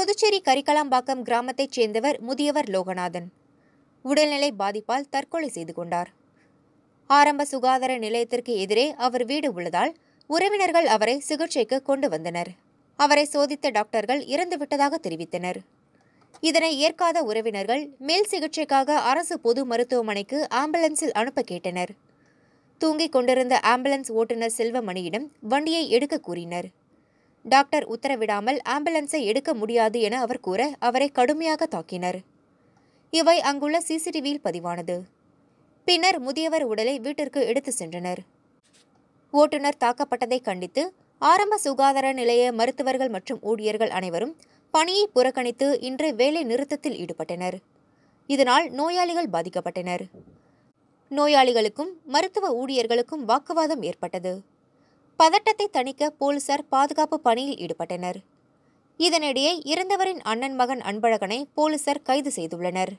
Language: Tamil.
புதுச்சேரி கரிகலாம்பாக்கம் கிராமத்தைச் சேர்ந்தவர் முதியவர் லோகநாதன் உடல்நிலை பாதிப்பால் தற்கொலை செய்து கொண்டார் ஆரம்ப சுகாதார நிலையத்திற்கு எதிரே அவர் வீடு உள்ளதால் உறவினர்கள் அவரை சிகிச்சைக்கு கொண்டு வந்தனர் அவரை சோதித்த டாக்டர்கள் இறந்துவிட்டதாக தெரிவித்தனர் இதனை ஏற்காத உறவினர்கள் மேல் சிகிச்சைக்காக அரசு பொது மருத்துவமனைக்கு ஆம்புலன்ஸில் அனுப்ப கேட்டனர் தூங்கிக் கொண்டிருந்த ஆம்புலன்ஸ் ஓட்டுநர் செல்வமணியிடம் வண்டியை எடுக்க கூறினர் டாக்டர் உத்தரவிடாமல் ஆம்புலன்ஸை எடுக்க முடியாது என அவர் கூற அவரை கடுமையாக தாக்கினர் இவை அங்குள்ள சிசிடிவியில் பதிவானது பின்னர் முதியவர் உடலை வீட்டிற்கு எடுத்து சென்றனர் ஓட்டுநர் தாக்கப்பட்டதை கண்டித்து ஆரம்ப சுகாதார நிலைய மருத்துவர்கள் மற்றும் ஊழியர்கள் அனைவரும் பணியை புறக்கணித்து இன்று வேலை நிறுத்தத்தில் ஈடுபட்டனர் இதனால் நோயாளிகள் பாதிக்கப்பட்டனர் நோயாளிகளுக்கும் மருத்துவ ஊழியர்களுக்கும் வாக்குவாதம் ஏற்பட்டது பதட்டத்தை தணிக்க போலீசார் பாதுகாப்பு பணியில் ஈடுபட்டனர் இதனிடையே இறந்தவரின் அண்ணன் மகன் அன்பழகனை போலீசார் கைது செய்துள்ளனர்